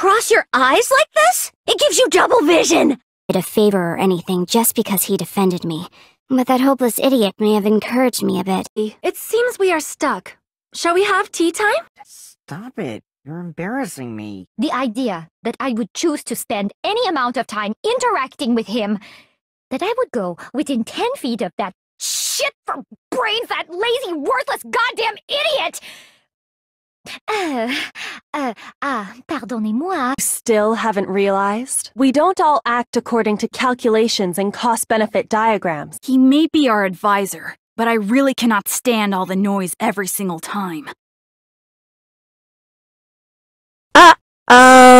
cross your eyes like this? It gives you double vision! Did a favor or anything just because he defended me, but that hopeless idiot may have encouraged me a bit. It seems we are stuck. Shall we have tea time? Stop it. You're embarrassing me. The idea that I would choose to spend any amount of time interacting with him, that I would go within 10 feet of that shit for brains, that lazy, worthless, goddamn idiot! Uh, uh, ah, pardonnez-moi. Still haven't realized? We don't all act according to calculations and cost-benefit diagrams. He may be our advisor, but I really cannot stand all the noise every single time. Uh-oh! Uh,